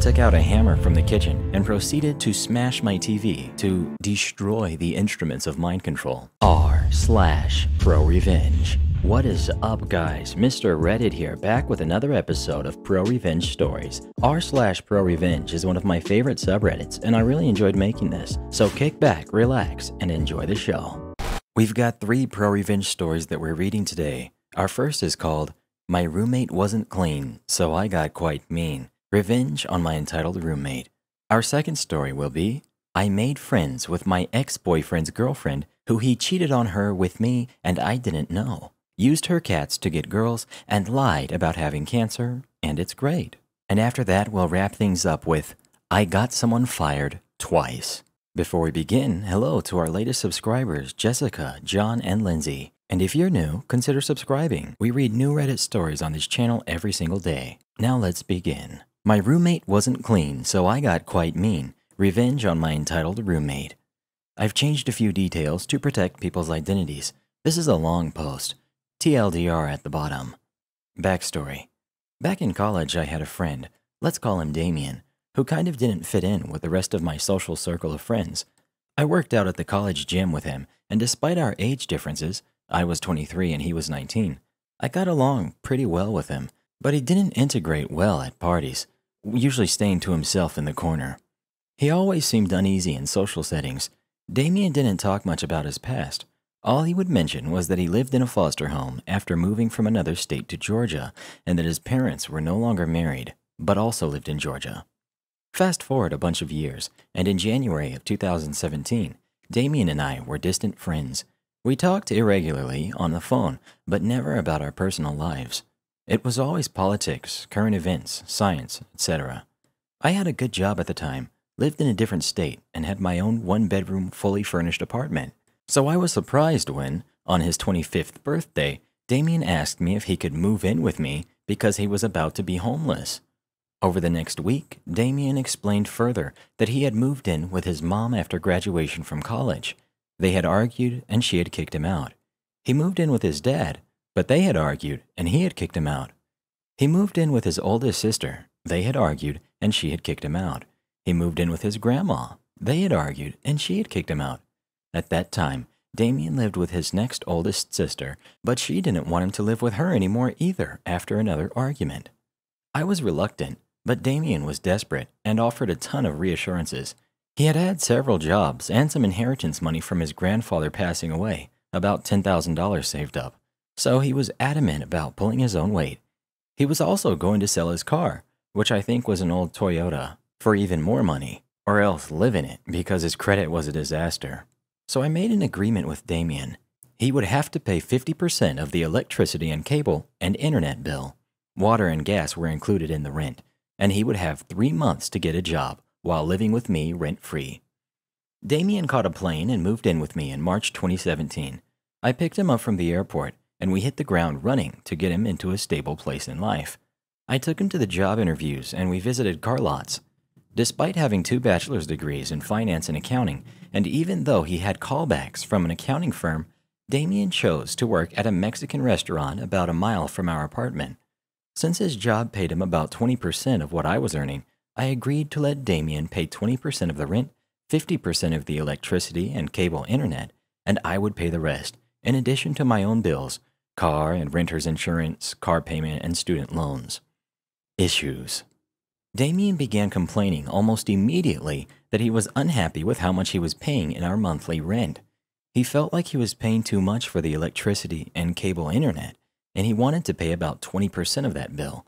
took out a hammer from the kitchen and proceeded to smash my TV to destroy the instruments of mind control. R slash Pro Revenge. What is up guys, Mr. Reddit here back with another episode of Pro Revenge Stories. R slash Pro Revenge is one of my favorite subreddits and I really enjoyed making this, so kick back, relax, and enjoy the show. We've got three Pro Revenge stories that we're reading today. Our first is called, My Roommate Wasn't Clean, So I Got Quite Mean. Revenge on my entitled roommate. Our second story will be I made friends with my ex boyfriend's girlfriend who he cheated on her with me and I didn't know. Used her cats to get girls and lied about having cancer, and it's great. And after that, we'll wrap things up with I got someone fired twice. Before we begin, hello to our latest subscribers, Jessica, John, and Lindsay. And if you're new, consider subscribing. We read new Reddit stories on this channel every single day. Now let's begin. My roommate wasn't clean, so I got quite mean, revenge on my entitled roommate. I've changed a few details to protect people's identities. This is a long post. TLDR at the bottom. Backstory. Back in college, I had a friend, let's call him Damien, who kind of didn't fit in with the rest of my social circle of friends. I worked out at the college gym with him, and despite our age differences, I was 23 and he was 19, I got along pretty well with him but he didn't integrate well at parties, usually staying to himself in the corner. He always seemed uneasy in social settings. Damien didn't talk much about his past. All he would mention was that he lived in a foster home after moving from another state to Georgia and that his parents were no longer married, but also lived in Georgia. Fast forward a bunch of years, and in January of 2017, Damien and I were distant friends. We talked irregularly on the phone, but never about our personal lives. It was always politics, current events, science, etc. I had a good job at the time, lived in a different state, and had my own one bedroom, fully furnished apartment. So I was surprised when, on his 25th birthday, Damien asked me if he could move in with me because he was about to be homeless. Over the next week, Damien explained further that he had moved in with his mom after graduation from college. They had argued and she had kicked him out. He moved in with his dad, but they had argued, and he had kicked him out. He moved in with his oldest sister. They had argued, and she had kicked him out. He moved in with his grandma. They had argued, and she had kicked him out. At that time, Damien lived with his next oldest sister, but she didn't want him to live with her anymore either after another argument. I was reluctant, but Damien was desperate and offered a ton of reassurances. He had had several jobs and some inheritance money from his grandfather passing away, about $10,000 saved up so he was adamant about pulling his own weight. He was also going to sell his car, which I think was an old Toyota, for even more money, or else live in it because his credit was a disaster. So I made an agreement with Damien. He would have to pay 50% of the electricity and cable and internet bill. Water and gas were included in the rent, and he would have three months to get a job while living with me rent free. Damien caught a plane and moved in with me in March 2017. I picked him up from the airport and we hit the ground running to get him into a stable place in life. I took him to the job interviews and we visited car lots. Despite having two bachelor's degrees in finance and accounting, and even though he had callbacks from an accounting firm, Damien chose to work at a Mexican restaurant about a mile from our apartment. Since his job paid him about 20% of what I was earning, I agreed to let Damien pay 20% of the rent, 50% of the electricity and cable internet, and I would pay the rest, in addition to my own bills, car and renter's insurance, car payment, and student loans. Issues. Damien began complaining almost immediately that he was unhappy with how much he was paying in our monthly rent. He felt like he was paying too much for the electricity and cable internet, and he wanted to pay about 20% of that bill.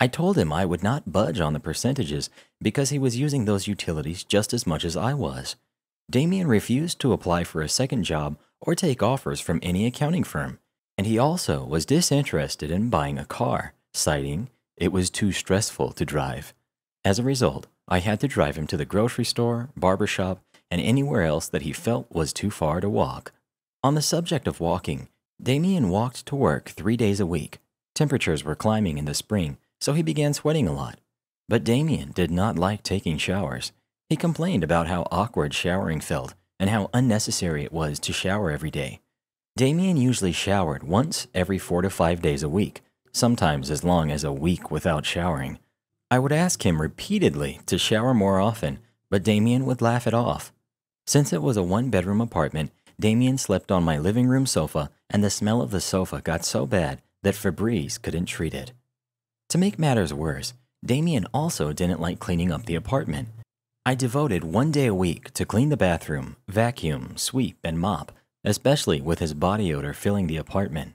I told him I would not budge on the percentages because he was using those utilities just as much as I was. Damien refused to apply for a second job or take offers from any accounting firm and he also was disinterested in buying a car, citing it was too stressful to drive. As a result, I had to drive him to the grocery store, barber shop, and anywhere else that he felt was too far to walk. On the subject of walking, Damien walked to work three days a week. Temperatures were climbing in the spring, so he began sweating a lot. But Damien did not like taking showers. He complained about how awkward showering felt and how unnecessary it was to shower every day. Damien usually showered once every four to five days a week, sometimes as long as a week without showering. I would ask him repeatedly to shower more often, but Damien would laugh it off. Since it was a one bedroom apartment, Damien slept on my living room sofa, and the smell of the sofa got so bad that Febreze couldn't treat it. To make matters worse, Damien also didn't like cleaning up the apartment. I devoted one day a week to clean the bathroom, vacuum, sweep, and mop, especially with his body odor filling the apartment.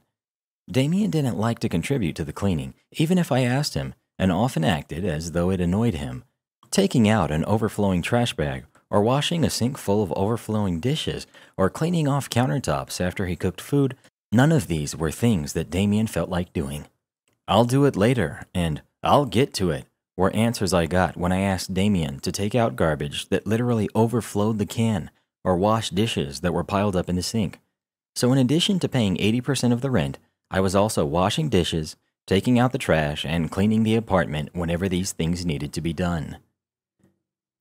Damien didn't like to contribute to the cleaning, even if I asked him, and often acted as though it annoyed him. Taking out an overflowing trash bag, or washing a sink full of overflowing dishes, or cleaning off countertops after he cooked food, none of these were things that Damien felt like doing. I'll do it later, and I'll get to it, were answers I got when I asked Damien to take out garbage that literally overflowed the can or wash dishes that were piled up in the sink. So, in addition to paying 80% of the rent, I was also washing dishes, taking out the trash, and cleaning the apartment whenever these things needed to be done.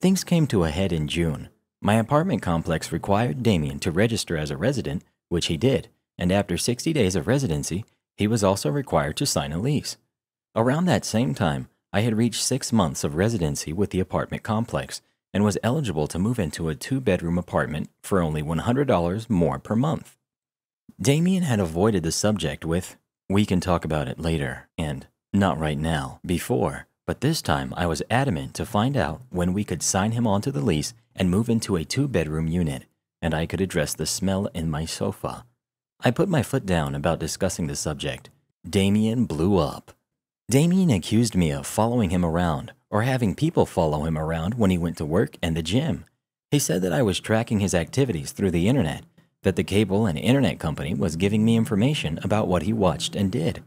Things came to a head in June. My apartment complex required Damien to register as a resident, which he did, and after 60 days of residency, he was also required to sign a lease. Around that same time, I had reached six months of residency with the apartment complex, and was eligible to move into a two bedroom apartment for only $100 more per month. Damien had avoided the subject with, We can talk about it later, and Not right now, before, but this time I was adamant to find out when we could sign him onto the lease and move into a two bedroom unit, and I could address the smell in my sofa. I put my foot down about discussing the subject. Damien blew up. Damien accused me of following him around or having people follow him around when he went to work and the gym. He said that I was tracking his activities through the internet, that the cable and internet company was giving me information about what he watched and did.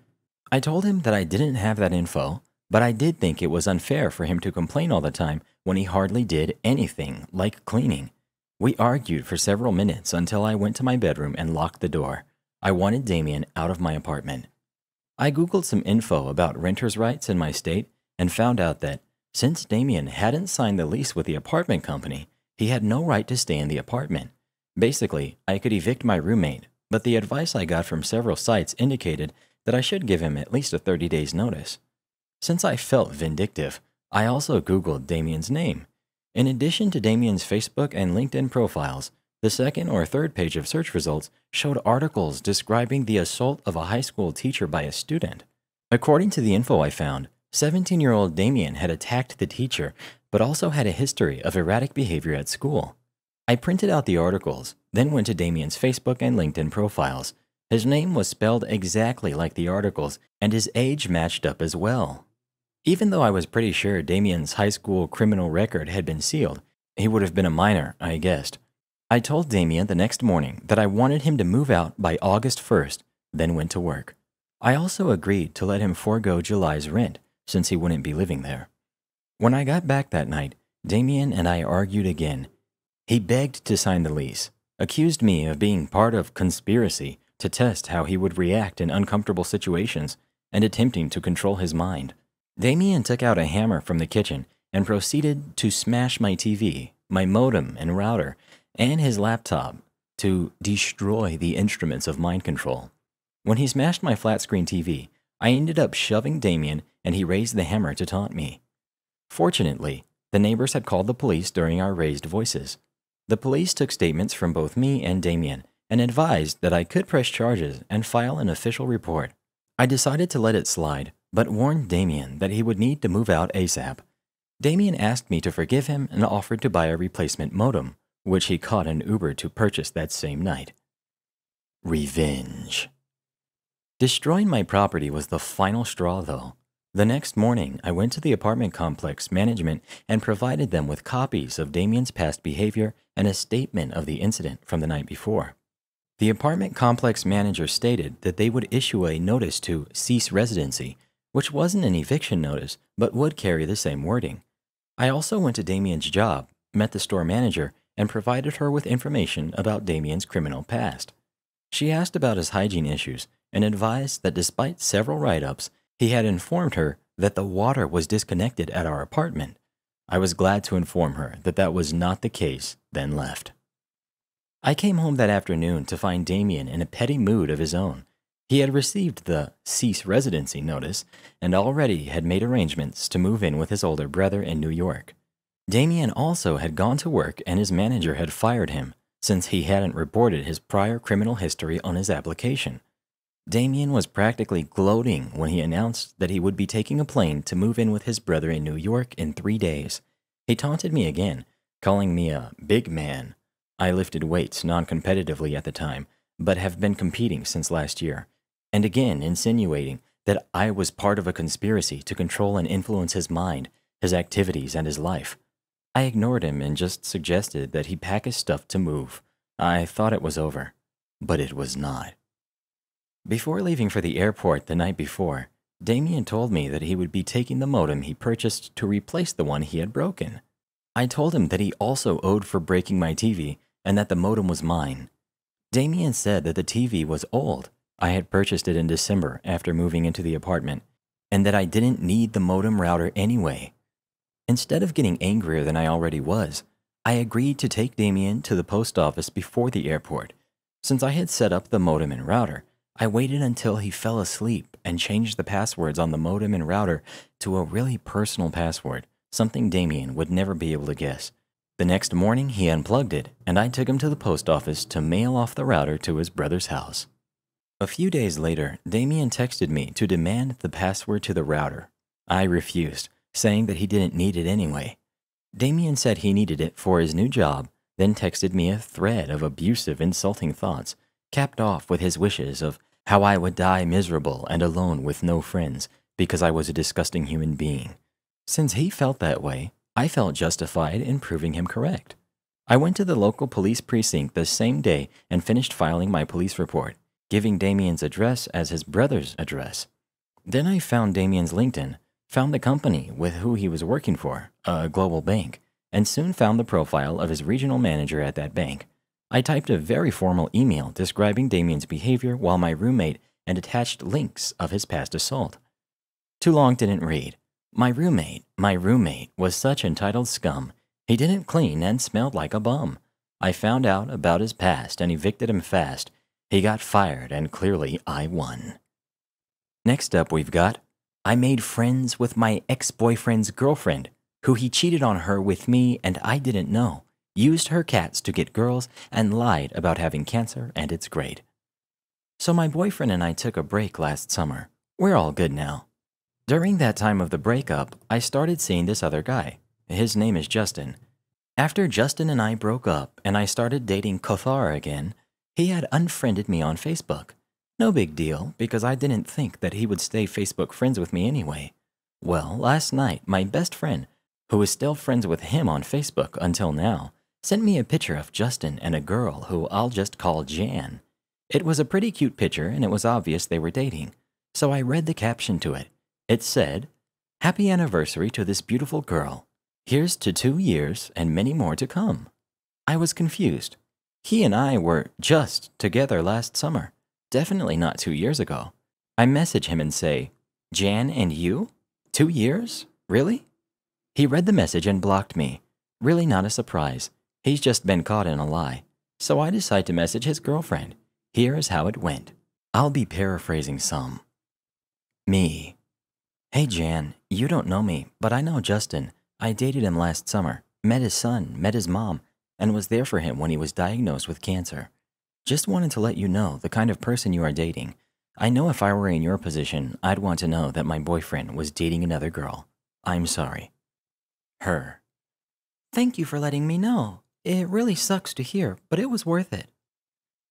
I told him that I didn't have that info, but I did think it was unfair for him to complain all the time when he hardly did anything like cleaning. We argued for several minutes until I went to my bedroom and locked the door. I wanted Damien out of my apartment. I Googled some info about renter's rights in my state and found out that since Damien hadn't signed the lease with the apartment company, he had no right to stay in the apartment. Basically, I could evict my roommate, but the advice I got from several sites indicated that I should give him at least a 30 days notice. Since I felt vindictive, I also Googled Damien's name. In addition to Damien's Facebook and LinkedIn profiles, the second or third page of search results showed articles describing the assault of a high school teacher by a student. According to the info I found, 17 year old Damien had attacked the teacher, but also had a history of erratic behavior at school. I printed out the articles, then went to Damien's Facebook and LinkedIn profiles. His name was spelled exactly like the articles, and his age matched up as well. Even though I was pretty sure Damien's high school criminal record had been sealed, he would have been a minor, I guessed. I told Damien the next morning that I wanted him to move out by August 1st, then went to work. I also agreed to let him forego July's rent, since he wouldn't be living there. When I got back that night, Damien and I argued again. He begged to sign the lease, accused me of being part of conspiracy to test how he would react in uncomfortable situations and attempting to control his mind. Damien took out a hammer from the kitchen and proceeded to smash my TV, my modem and router, and his laptop to destroy the instruments of mind control. When he smashed my flat screen TV, I ended up shoving Damien and he raised the hammer to taunt me. Fortunately, the neighbors had called the police during our raised voices. The police took statements from both me and Damien and advised that I could press charges and file an official report. I decided to let it slide, but warned Damien that he would need to move out ASAP. Damien asked me to forgive him and offered to buy a replacement modem which he caught an Uber to purchase that same night. Revenge. Destroying my property was the final straw, though. The next morning, I went to the apartment complex management and provided them with copies of Damien's past behavior and a statement of the incident from the night before. The apartment complex manager stated that they would issue a notice to cease residency, which wasn't an eviction notice, but would carry the same wording. I also went to Damien's job, met the store manager, and provided her with information about Damien's criminal past. She asked about his hygiene issues and advised that despite several write ups, he had informed her that the water was disconnected at our apartment. I was glad to inform her that that was not the case, then left. I came home that afternoon to find Damien in a petty mood of his own. He had received the cease residency notice and already had made arrangements to move in with his older brother in New York. Damien also had gone to work and his manager had fired him since he hadn't reported his prior criminal history on his application. Damien was practically gloating when he announced that he would be taking a plane to move in with his brother in New York in three days. He taunted me again, calling me a big man. I lifted weights non-competitively at the time, but have been competing since last year, and again insinuating that I was part of a conspiracy to control and influence his mind, his activities, and his life. I ignored him and just suggested that he pack his stuff to move. I thought it was over, but it was not. Before leaving for the airport the night before, Damien told me that he would be taking the modem he purchased to replace the one he had broken. I told him that he also owed for breaking my TV and that the modem was mine. Damien said that the TV was old. I had purchased it in December after moving into the apartment, and that I didn't need the modem router anyway. Instead of getting angrier than I already was, I agreed to take Damien to the post office before the airport. Since I had set up the modem and router, I waited until he fell asleep and changed the passwords on the modem and router to a really personal password, something Damien would never be able to guess. The next morning, he unplugged it, and I took him to the post office to mail off the router to his brother's house. A few days later, Damien texted me to demand the password to the router. I refused, saying that he didn't need it anyway. Damien said he needed it for his new job, then texted me a thread of abusive, insulting thoughts, capped off with his wishes of how I would die miserable and alone with no friends because I was a disgusting human being. Since he felt that way, I felt justified in proving him correct. I went to the local police precinct the same day and finished filing my police report, giving Damien's address as his brother's address. Then I found Damien's LinkedIn found the company with who he was working for, a global bank, and soon found the profile of his regional manager at that bank. I typed a very formal email describing Damien's behavior while my roommate and attached links of his past assault. Too long didn't read. My roommate, my roommate, was such entitled scum. He didn't clean and smelled like a bum. I found out about his past and evicted him fast. He got fired and clearly I won. Next up we've got I made friends with my ex boyfriend's girlfriend, who he cheated on her with me and I didn't know, used her cats to get girls, and lied about having cancer and its grade. So my boyfriend and I took a break last summer. We're all good now. During that time of the breakup, I started seeing this other guy. His name is Justin. After Justin and I broke up and I started dating Kothar again, he had unfriended me on Facebook. No big deal, because I didn't think that he would stay Facebook friends with me anyway. Well, last night, my best friend, who is still friends with him on Facebook until now, sent me a picture of Justin and a girl who I'll just call Jan. It was a pretty cute picture and it was obvious they were dating, so I read the caption to it. It said, Happy anniversary to this beautiful girl. Here's to two years and many more to come. I was confused. He and I were just together last summer, definitely not two years ago. I message him and say, Jan and you? Two years? Really? He read the message and blocked me. Really not a surprise. He's just been caught in a lie. So I decide to message his girlfriend. Here is how it went. I'll be paraphrasing some. Me. Hey Jan, you don't know me, but I know Justin. I dated him last summer, met his son, met his mom, and was there for him when he was diagnosed with cancer. Just wanted to let you know the kind of person you are dating. I know if I were in your position, I'd want to know that my boyfriend was dating another girl. I'm sorry. Her. Thank you for letting me know. It really sucks to hear, but it was worth it.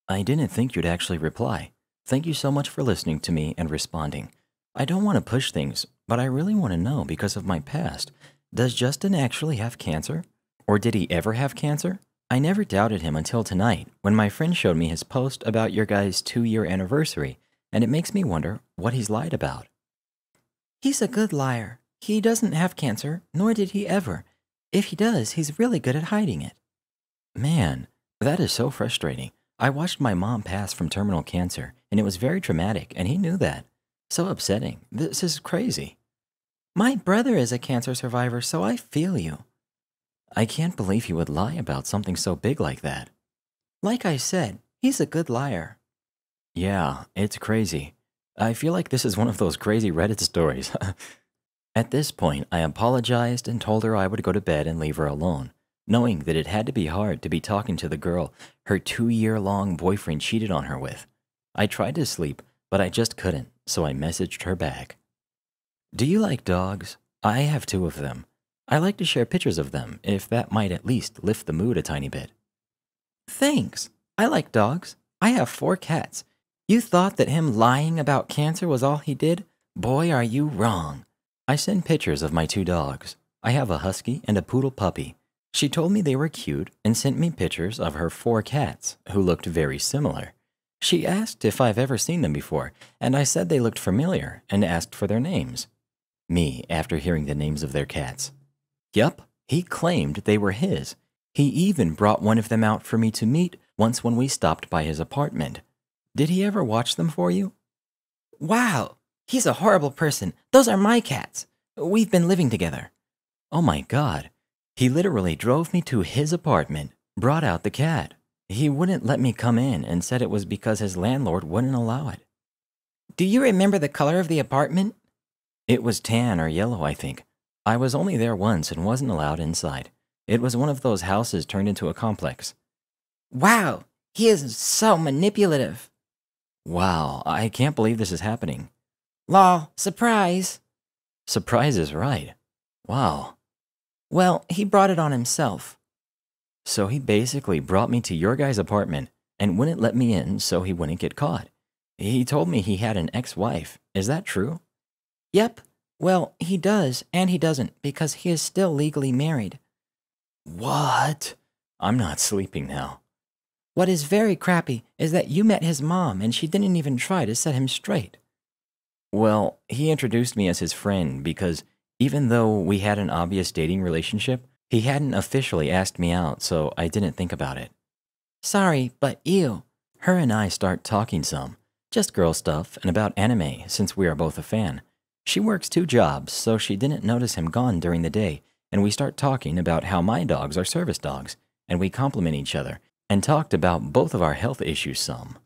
I didn't think you'd actually reply. Thank you so much for listening to me and responding. I don't want to push things, but I really want to know because of my past. Does Justin actually have cancer? Or did he ever have cancer? I never doubted him until tonight, when my friend showed me his post about your guys' two year anniversary, and it makes me wonder what he's lied about. He's a good liar. He doesn't have cancer, nor did he ever. If he does, he's really good at hiding it. Man, that is so frustrating. I watched my mom pass from terminal cancer, and it was very traumatic, and he knew that. So upsetting. This is crazy. My brother is a cancer survivor, so I feel you. I can't believe he would lie about something so big like that. Like I said, he's a good liar. Yeah, it's crazy. I feel like this is one of those crazy Reddit stories. At this point, I apologized and told her I would go to bed and leave her alone, knowing that it had to be hard to be talking to the girl her two-year-long boyfriend cheated on her with. I tried to sleep, but I just couldn't, so I messaged her back. Do you like dogs? I have two of them. I like to share pictures of them, if that might at least lift the mood a tiny bit. Thanks. I like dogs. I have four cats. You thought that him lying about cancer was all he did? Boy, are you wrong. I send pictures of my two dogs. I have a husky and a poodle puppy. She told me they were cute and sent me pictures of her four cats, who looked very similar. She asked if I've ever seen them before, and I said they looked familiar and asked for their names. Me, after hearing the names of their cats. Yep, he claimed they were his. He even brought one of them out for me to meet once when we stopped by his apartment. Did he ever watch them for you? Wow, he's a horrible person. Those are my cats. We've been living together. Oh my god. He literally drove me to his apartment, brought out the cat. He wouldn't let me come in and said it was because his landlord wouldn't allow it. Do you remember the color of the apartment? It was tan or yellow, I think. I was only there once and wasn't allowed inside. It was one of those houses turned into a complex. Wow, he is so manipulative. Wow, I can't believe this is happening. Law, surprise. Surprise is right. Wow. Well, he brought it on himself. So he basically brought me to your guy's apartment and wouldn't let me in so he wouldn't get caught. He told me he had an ex-wife. Is that true? Yep, well, he does, and he doesn't, because he is still legally married. What? I'm not sleeping now. What is very crappy is that you met his mom and she didn't even try to set him straight. Well, he introduced me as his friend because even though we had an obvious dating relationship, he hadn't officially asked me out, so I didn't think about it. Sorry, but ew. Her and I start talking some, just girl stuff and about anime since we are both a fan. She works two jobs, so she didn't notice him gone during the day, and we start talking about how my dogs are service dogs, and we compliment each other, and talked about both of our health issues some.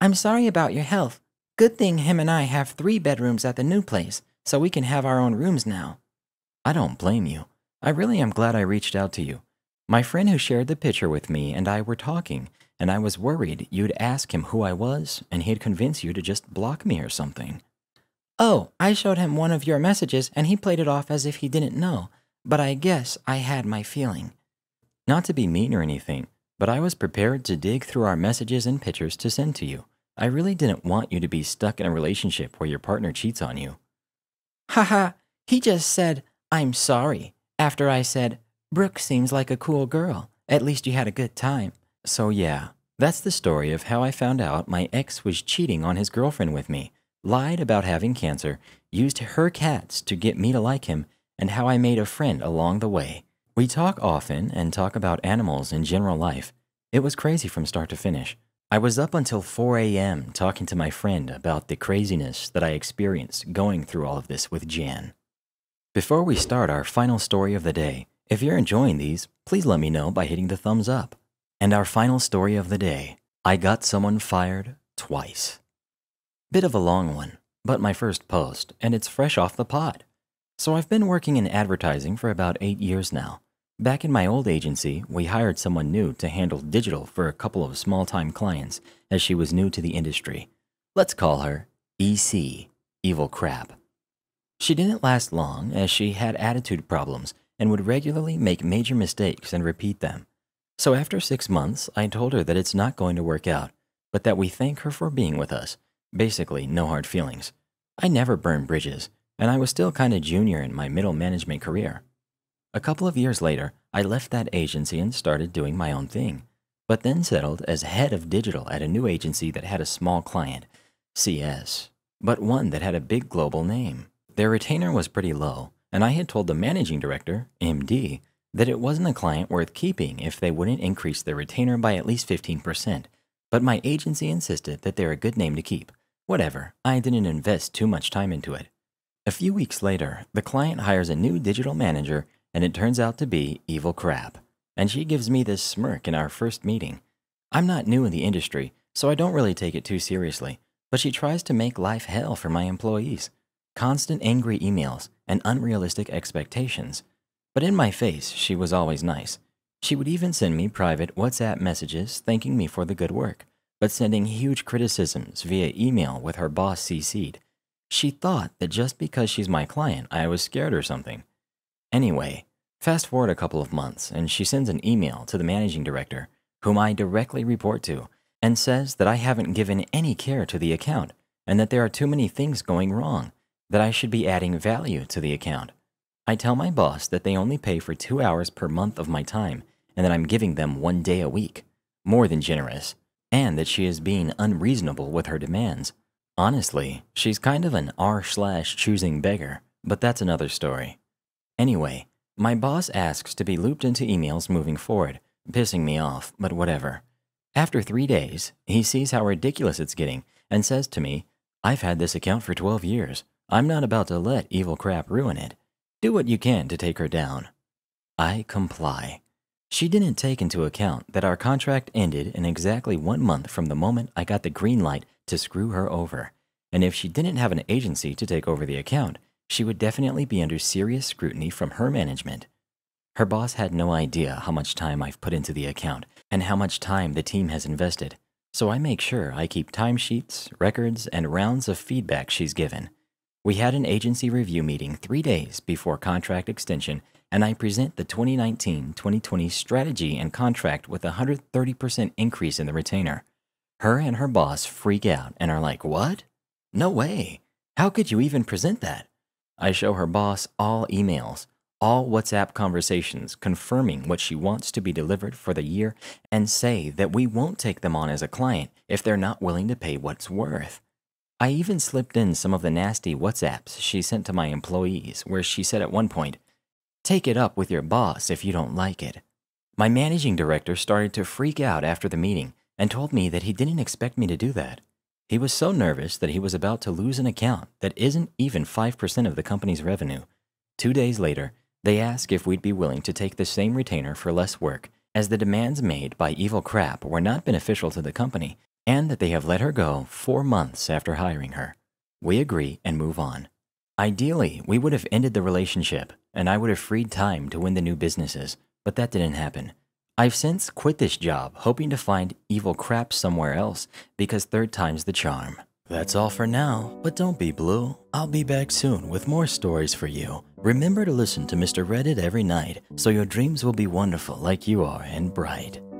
I'm sorry about your health. Good thing him and I have three bedrooms at the new place, so we can have our own rooms now. I don't blame you. I really am glad I reached out to you. My friend who shared the picture with me and I were talking, and I was worried you'd ask him who I was, and he'd convince you to just block me or something. Oh, I showed him one of your messages and he played it off as if he didn't know, but I guess I had my feeling. Not to be mean or anything, but I was prepared to dig through our messages and pictures to send to you. I really didn't want you to be stuck in a relationship where your partner cheats on you. Haha, he just said, I'm sorry, after I said, Brooke seems like a cool girl. At least you had a good time. So yeah, that's the story of how I found out my ex was cheating on his girlfriend with me lied about having cancer, used her cats to get me to like him, and how I made a friend along the way. We talk often and talk about animals in general life. It was crazy from start to finish. I was up until 4 a.m. talking to my friend about the craziness that I experienced going through all of this with Jan. Before we start our final story of the day, if you're enjoying these, please let me know by hitting the thumbs up. And our final story of the day, I got someone fired twice. Bit of a long one, but my first post, and it's fresh off the pot. So I've been working in advertising for about eight years now. Back in my old agency, we hired someone new to handle digital for a couple of small time clients as she was new to the industry. Let's call her EC, Evil Crab. She didn't last long as she had attitude problems and would regularly make major mistakes and repeat them. So after six months, I told her that it's not going to work out, but that we thank her for being with us Basically, no hard feelings. I never burned bridges, and I was still kinda junior in my middle management career. A couple of years later, I left that agency and started doing my own thing, but then settled as head of digital at a new agency that had a small client, CS, but one that had a big global name. Their retainer was pretty low, and I had told the managing director, MD, that it wasn't a client worth keeping if they wouldn't increase their retainer by at least 15%, but my agency insisted that they're a good name to keep, Whatever, I didn't invest too much time into it. A few weeks later, the client hires a new digital manager, and it turns out to be Evil Crab. And she gives me this smirk in our first meeting. I'm not new in the industry, so I don't really take it too seriously, but she tries to make life hell for my employees. Constant angry emails and unrealistic expectations. But in my face, she was always nice. She would even send me private WhatsApp messages thanking me for the good work but sending huge criticisms via email with her boss CC'd. She thought that just because she's my client, I was scared or something. Anyway, fast forward a couple of months, and she sends an email to the managing director, whom I directly report to, and says that I haven't given any care to the account and that there are too many things going wrong, that I should be adding value to the account. I tell my boss that they only pay for two hours per month of my time and that I'm giving them one day a week. More than generous and that she is being unreasonable with her demands. Honestly, she's kind of an R slash choosing beggar, but that's another story. Anyway, my boss asks to be looped into emails moving forward, pissing me off, but whatever. After three days, he sees how ridiculous it's getting and says to me, I've had this account for 12 years. I'm not about to let evil crap ruin it. Do what you can to take her down. I comply. She didn't take into account that our contract ended in exactly one month from the moment I got the green light to screw her over. And if she didn't have an agency to take over the account, she would definitely be under serious scrutiny from her management. Her boss had no idea how much time I've put into the account and how much time the team has invested, so I make sure I keep timesheets, records, and rounds of feedback she's given. We had an agency review meeting three days before contract extension, and I present the 2019 2020 strategy and contract with a 130% increase in the retainer. Her and her boss freak out and are like, What? No way. How could you even present that? I show her boss all emails, all WhatsApp conversations confirming what she wants to be delivered for the year and say that we won't take them on as a client if they're not willing to pay what's worth. I even slipped in some of the nasty WhatsApps she sent to my employees, where she said at one point, Take it up with your boss if you don't like it. My managing director started to freak out after the meeting and told me that he didn't expect me to do that. He was so nervous that he was about to lose an account that isn't even 5% of the company's revenue. Two days later, they asked if we'd be willing to take the same retainer for less work, as the demands made by evil crap were not beneficial to the company and that they have let her go four months after hiring her. We agree and move on. Ideally, we would have ended the relationship, and I would have freed time to win the new businesses, but that didn't happen. I've since quit this job, hoping to find evil crap somewhere else, because third time's the charm. That's all for now, but don't be blue. I'll be back soon with more stories for you. Remember to listen to Mr. Reddit every night, so your dreams will be wonderful like you are and bright.